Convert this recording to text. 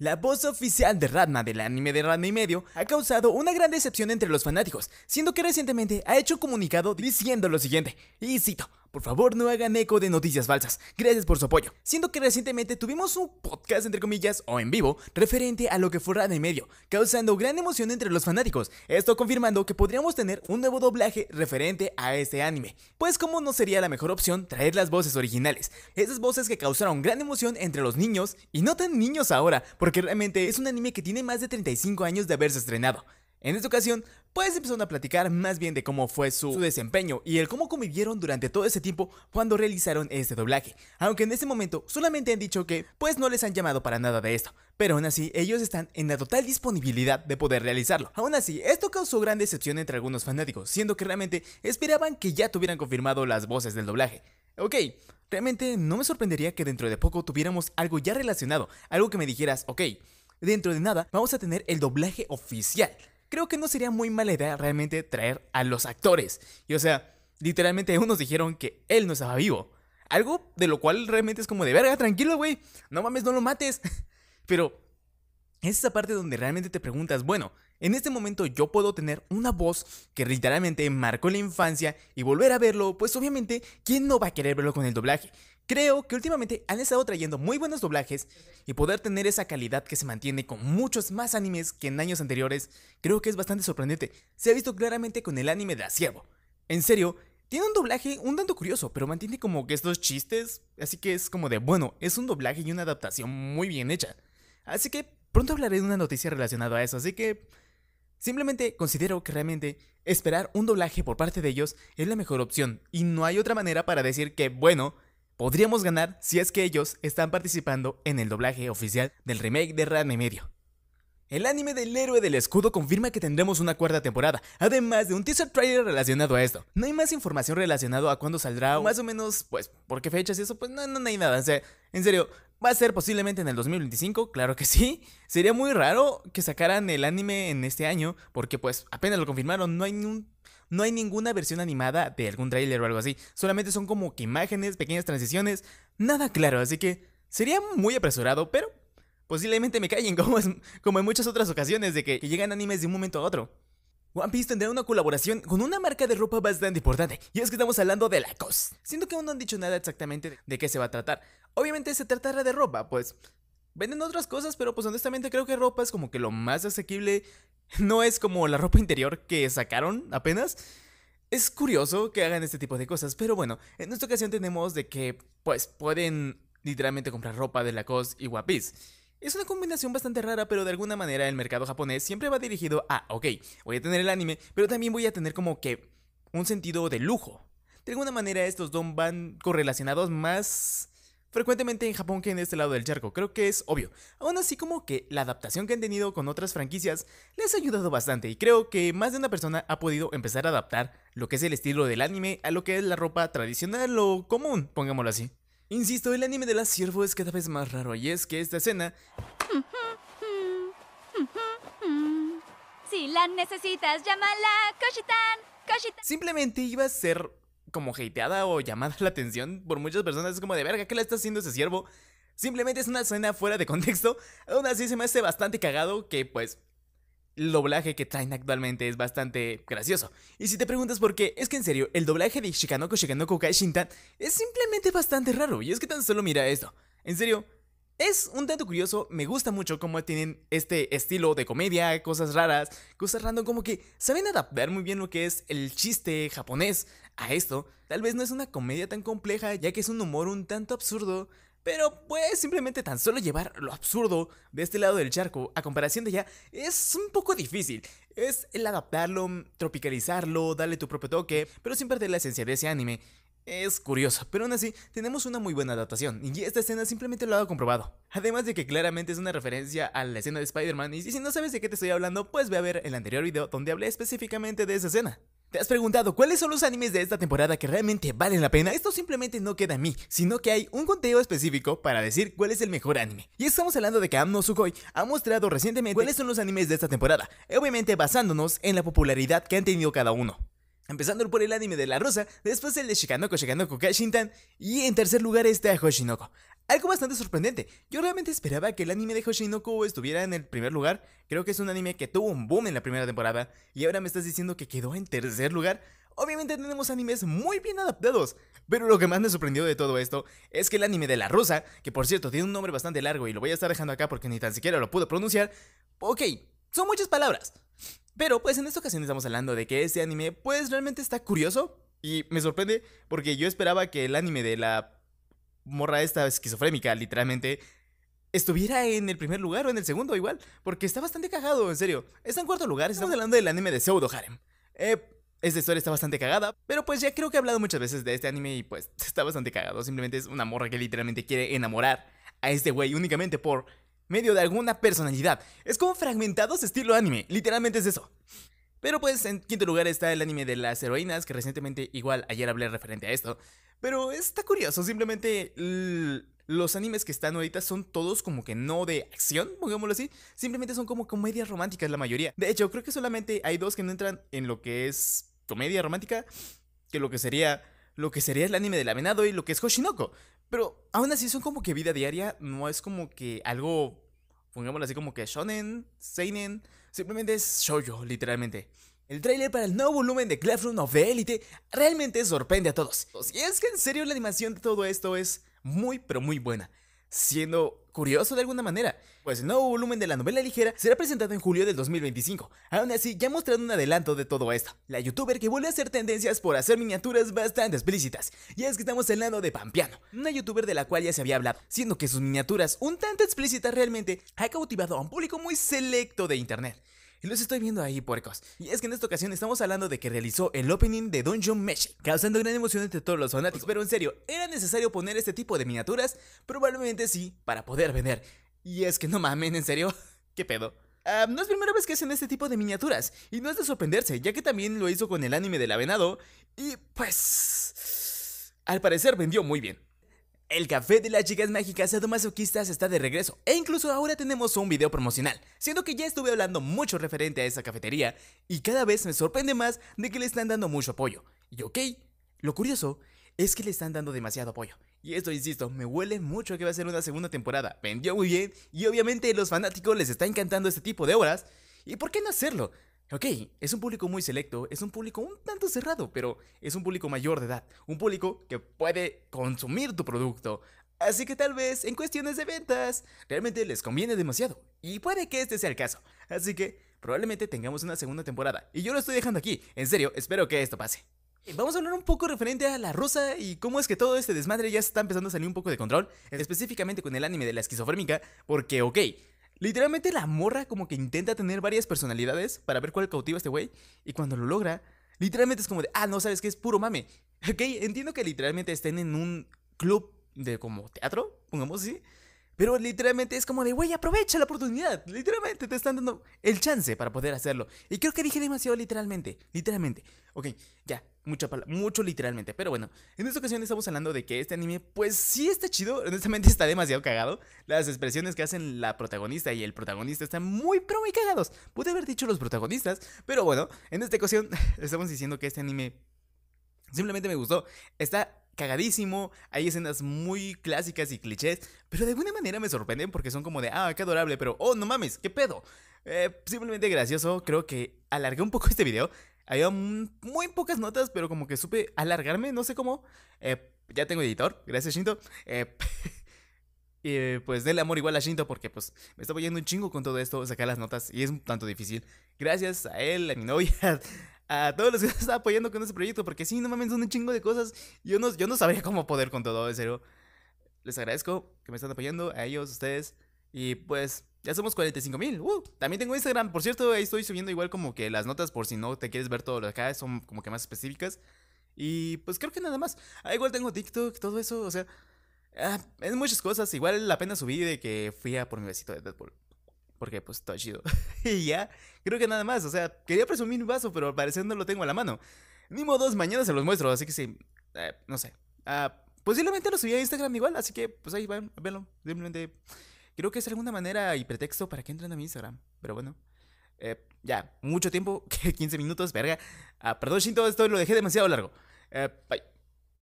La voz oficial de Radma del anime de Radma y medio ha causado una gran decepción entre los fanáticos, siendo que recientemente ha hecho comunicado diciendo lo siguiente, y cito, por favor, no hagan eco de noticias falsas. Gracias por su apoyo. Siento que recientemente tuvimos un podcast, entre comillas, o en vivo, referente a lo que fue y Medio, causando gran emoción entre los fanáticos. Esto confirmando que podríamos tener un nuevo doblaje referente a este anime. Pues, como no sería la mejor opción traer las voces originales? Esas voces que causaron gran emoción entre los niños, y no tan niños ahora, porque realmente es un anime que tiene más de 35 años de haberse estrenado. En esta ocasión, pues empezaron a platicar más bien de cómo fue su, desempeño y el cómo convivieron durante todo ese tiempo cuando realizaron este doblaje. Aunque en este momento solamente han dicho que pues no les han llamado para nada de esto, pero aún así ellos están en la total disponibilidad de poder realizarlo. Aún así, esto causó gran decepción entre algunos fanáticos, siendo que realmente esperaban que ya tuvieran confirmado las voces del doblaje. Ok, realmente no me sorprendería que dentro de poco tuviéramos algo ya relacionado, algo que me dijeras, ok, dentro de nada vamos a tener el doblaje oficial creo que no sería muy mala idea realmente traer a los actores. Y o sea, literalmente unos dijeron que él no estaba vivo. Algo de lo cual realmente es como de verga, tranquilo, güey. No mames, no lo mates. Pero es esa parte donde realmente te preguntas, bueno, en este momento yo puedo tener una voz que literalmente marcó la infancia y volver a verlo, pues obviamente, ¿quién no va a querer verlo con el doblaje? Creo que últimamente han estado trayendo muy buenos doblajes y poder tener esa calidad que se mantiene con muchos más animes que en años anteriores, creo que es bastante sorprendente. Se ha visto claramente con el anime de Aciervo. En serio, tiene un doblaje un tanto curioso, pero mantiene como que estos chistes, así que es como de bueno, es un doblaje y una adaptación muy bien hecha. Así que pronto hablaré de una noticia relacionada a eso, así que Simplemente considero que realmente esperar un doblaje por parte de ellos es la mejor opción y no hay otra manera para decir que, bueno, podríamos ganar si es que ellos están participando en el doblaje oficial del remake de Ran y medio. El anime del héroe del escudo confirma que tendremos una cuarta temporada, además de un teaser trailer relacionado a esto. No hay más información relacionada a cuándo saldrá o más o menos, pues, por qué fechas y eso, pues no, no, no hay nada. O sea, en serio, ¿va a ser posiblemente en el 2025? Claro que sí. Sería muy raro que sacaran el anime en este año, porque pues apenas lo confirmaron, no hay un... No hay ninguna versión animada de algún tráiler o algo así. Solamente son como que imágenes, pequeñas transiciones. Nada claro, así que sería muy apresurado, pero posiblemente me callen como, como en muchas otras ocasiones de que, llegan animes de un momento a otro. One Piece tendrá una colaboración con una marca de ropa bastante importante, y es que estamos hablando de la COS. Siento que aún no han dicho nada exactamente de qué se va a tratar. Obviamente se tratará de ropa, pues venden otras cosas, pero pues honestamente creo que ropa es como que lo más asequible no es como la ropa interior que sacaron apenas. Es curioso que hagan este tipo de cosas, pero bueno, en esta ocasión tenemos de que, pues, pueden literalmente comprar ropa de Lacoste y guapís Es una combinación bastante rara, pero de alguna manera el mercado japonés siempre va dirigido a, ok, voy a tener el anime, pero también voy a tener como que un sentido de lujo. De alguna manera estos dos van correlacionados más frecuentemente en Japón que en este lado del charco, creo que es obvio. Aún así como que la adaptación que han tenido con otras franquicias les ha ayudado bastante y creo que más de una persona ha podido empezar a adaptar lo que es el estilo del anime a lo que es la ropa tradicional o común, pongámoslo así. Insisto, el anime de la ciervo es cada vez más raro y es que esta escena... Si la necesitas, llámala Koshitan, Koshitan. Simplemente iba a ser como hateada o llamada la atención por muchas personas. Es como de verga, ¿qué le está haciendo ese siervo Simplemente es una escena fuera de contexto. Aún así se me hace bastante cagado que pues el doblaje que traen actualmente es bastante gracioso. Y si te preguntas por qué, es que en serio, el doblaje de Shikanoko Shikanoko Kai es simplemente bastante raro. Y es que tan solo mira esto. En serio, es un tanto curioso, me gusta mucho cómo tienen este estilo de comedia, cosas raras, cosas random, como que saben adaptar muy bien lo que es el chiste japonés a esto, tal vez no es una comedia tan compleja, ya que es un humor un tanto absurdo, pero pues simplemente tan solo llevar lo absurdo de este lado del charco a comparación de ya, es un poco difícil. Es el adaptarlo, tropicalizarlo, darle tu propio toque, pero sin perder la esencia de ese anime. Es curioso, pero aún así tenemos una muy buena adaptación y esta escena simplemente lo ha comprobado. Además de que claramente es una referencia a la escena de Spider-Man y si no sabes de qué te estoy hablando, pues ve a ver el anterior video donde hablé específicamente de esa escena. ¿Te has preguntado cuáles son los animes de esta temporada que realmente valen la pena? Esto simplemente no queda a mí, sino que hay un conteo específico para decir cuál es el mejor anime. Y estamos hablando de que Amno Sukhoi ha mostrado recientemente cuáles son los animes de esta temporada, obviamente basándonos en la popularidad que han tenido cada uno. Empezando por el anime de La Rosa, después el de Shikanoko Shikanoko Kashintan y en tercer lugar está Hoshinoko. Algo bastante sorprendente. Yo realmente esperaba que el anime de Hoshinoko estuviera en el primer lugar. Creo que es un anime que tuvo un boom en la primera temporada y ahora me estás diciendo que quedó en tercer lugar. Obviamente tenemos animes muy bien adaptados, pero lo que más me sorprendió de todo esto es que el anime de la rusa, que por cierto tiene un nombre bastante largo y lo voy a estar dejando acá porque ni tan siquiera lo pude pronunciar. Ok, son muchas palabras. Pero pues en esta ocasión estamos hablando de que este anime pues realmente está curioso y me sorprende porque yo esperaba que el anime de la morra esta esquizofrénica, literalmente, estuviera en el primer lugar o en el segundo igual, porque está bastante cagado, en serio. Está en cuarto lugar, estamos ah. hablando del anime de Pseudo Harem. Eh, esta historia está bastante cagada, pero pues ya creo que he hablado muchas veces de este anime y pues está bastante cagado. Simplemente es una morra que literalmente quiere enamorar a este güey únicamente por medio de alguna personalidad. Es como fragmentados estilo anime, literalmente es eso. Pero pues en quinto lugar está el anime de las heroínas, que recientemente igual ayer hablé referente a esto. Pero está curioso, simplemente los animes que están ahorita son todos como que no de acción, pongámoslo así. Simplemente son como comedias románticas la mayoría. De hecho, creo que solamente hay dos que no entran en lo que es comedia romántica, que lo que sería lo que sería el anime del venado y lo que es Hoshinoko. Pero aún así son como que vida diaria, no es como que algo pongámoslo así como que shonen, seinen, simplemente es shoujo, literalmente. El tráiler para el nuevo volumen de Classroom of the Elite realmente sorprende a todos. Y es que en serio la animación de todo esto es muy pero muy buena siendo curioso de alguna manera, pues el nuevo volumen de la novela ligera será presentado en julio del 2025. Aún así, ya mostrando un adelanto de todo esto. La youtuber que vuelve a hacer tendencias por hacer miniaturas bastante explícitas. Y es que estamos hablando de Pampiano, una youtuber de la cual ya se había hablado, siendo que sus miniaturas un tanto explícitas realmente ha cautivado a un público muy selecto de internet. Y los estoy viendo ahí, puercos. Y es que en esta ocasión estamos hablando de que realizó el opening de Dungeon Mesh, causando gran emoción entre todos los fanáticos. Pero en serio, ¿era necesario poner este tipo de miniaturas? Probablemente sí, para poder vender. Y es que no mamen, en serio. ¿Qué pedo? Ah, no es primera vez que hacen este tipo de miniaturas, y no es de sorprenderse, ya que también lo hizo con el anime del avenado, y pues... Al parecer vendió muy bien. El café de las chicas mágicas sadomasoquistas está de regreso e incluso ahora tenemos un video promocional, siendo que ya estuve hablando mucho referente a esa cafetería y cada vez me sorprende más de que le están dando mucho apoyo. Y ok, lo curioso es que le están dando demasiado apoyo. Y esto, insisto, me huele mucho que va a ser una segunda temporada. Vendió muy bien y obviamente los fanáticos les está encantando este tipo de obras. ¿Y por qué no hacerlo? Ok, es un público muy selecto, es un público un tanto cerrado, pero es un público mayor de edad, un público que puede consumir tu producto. Así que tal vez en cuestiones de ventas realmente les conviene demasiado. Y puede que este sea el caso. Así que probablemente tengamos una segunda temporada. Y yo lo estoy dejando aquí. En serio, espero que esto pase. Vamos a hablar un poco referente a la rosa y cómo es que todo este desmadre ya está empezando a salir un poco de control, específicamente con el anime de la esquizofrénica, porque ok, Literalmente la morra como que intenta tener varias personalidades para ver cuál cautiva a este güey. Y cuando lo logra, literalmente es como de, ah, no sabes que es puro mame. Ok, entiendo que literalmente estén en un club de como teatro, pongamos así. Pero literalmente es como de, güey, aprovecha la oportunidad. Literalmente te están dando el chance para poder hacerlo. Y creo que dije demasiado literalmente. Literalmente. Ok, ya mucho literalmente. Pero bueno, en esta ocasión estamos hablando de que este anime, pues sí está chido, honestamente está demasiado cagado. Las expresiones que hacen la protagonista y el protagonista están muy, pero muy cagados. Pude haber dicho los protagonistas, pero bueno, en esta ocasión estamos diciendo que este anime simplemente me gustó. Está cagadísimo, hay escenas muy clásicas y clichés, pero de alguna manera me sorprenden porque son como de, ah, qué adorable, pero, oh, no mames, qué pedo. Eh, simplemente gracioso, creo que alargué un poco este video, hay muy pocas notas, pero como que supe alargarme, no sé cómo. Eh, ya tengo editor, gracias Shinto. Eh, y pues del amor igual a Shinto porque pues me está apoyando un chingo con todo esto, sacar las notas y es un tanto difícil. Gracias a él, a mi novia, a todos los que me están apoyando con este proyecto porque sí, no mames, son un chingo de cosas. Yo no, yo no sabría cómo poder con todo, de cero Les agradezco que me están apoyando, a ellos, a ustedes. Y pues ya somos 45 mil. Uh, también tengo Instagram. Por cierto, ahí estoy subiendo igual como que las notas por si no te quieres ver todo lo acá. Son como que más específicas. Y pues creo que nada más. Ah, igual tengo TikTok, todo eso. O sea, ah, es muchas cosas. Igual la pena subí de que fui a por mi besito de Deadpool. Porque pues está chido. y ya, creo que nada más. O sea, quería presumir un vaso, pero al no lo tengo a la mano. Ni dos, mañana se los muestro. Así que sí, eh, no sé. Ah, posiblemente lo subí a Instagram igual. Así que pues ahí van, véanlo. Simplemente... Creo que es alguna manera y pretexto para que entren a mi Instagram. Pero bueno. Eh, ya, mucho tiempo, 15 minutos, verga. Ah, perdón, todo esto lo dejé demasiado largo. Eh, bye.